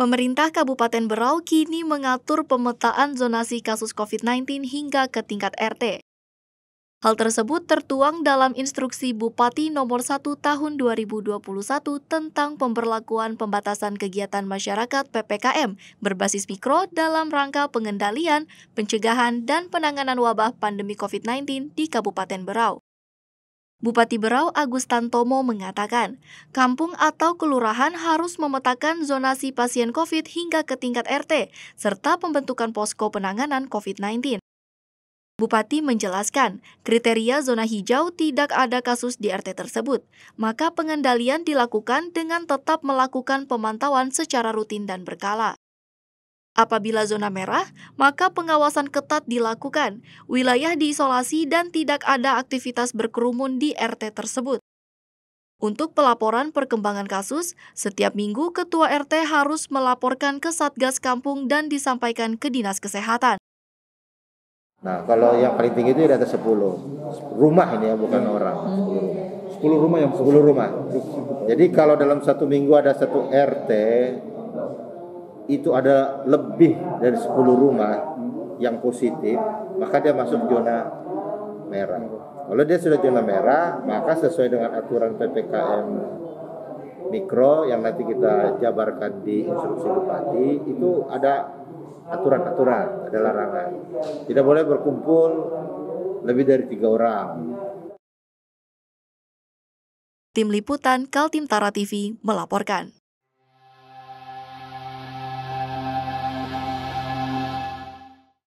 Pemerintah Kabupaten Berau kini mengatur pemetaan zonasi kasus COVID-19 hingga ke tingkat RT. Hal tersebut tertuang dalam instruksi Bupati Nomor 1 Tahun 2021 tentang pemberlakuan pembatasan kegiatan masyarakat PPKM berbasis mikro dalam rangka pengendalian, pencegahan, dan penanganan wabah pandemi COVID-19 di Kabupaten Berau. Bupati Berau Agustan Tomo mengatakan, kampung atau kelurahan harus memetakan zonasi pasien COVID hingga ke tingkat RT, serta pembentukan posko penanganan COVID-19. Bupati menjelaskan, kriteria zona hijau tidak ada kasus di RT tersebut, maka pengendalian dilakukan dengan tetap melakukan pemantauan secara rutin dan berkala. Apabila zona merah, maka pengawasan ketat dilakukan, wilayah diisolasi dan tidak ada aktivitas berkerumun di RT tersebut. Untuk pelaporan perkembangan kasus, setiap minggu ketua RT harus melaporkan ke Satgas Kampung dan disampaikan ke Dinas Kesehatan. Nah, kalau yang paling tinggi itu di atas 10. Rumah ini ya, bukan hmm. orang. 10 rumah. 10 rumah yang 10 rumah. Jadi kalau dalam satu minggu ada satu RT, itu ada lebih dari 10 rumah yang positif, maka dia masuk zona merah. Kalau dia sudah zona merah, maka sesuai dengan aturan PPKM mikro yang nanti kita jabarkan di instruksi bupati itu ada aturan-aturan, ada larangan. Tidak boleh berkumpul lebih dari tiga orang. Tim Liputan Kaltim Tara TV melaporkan.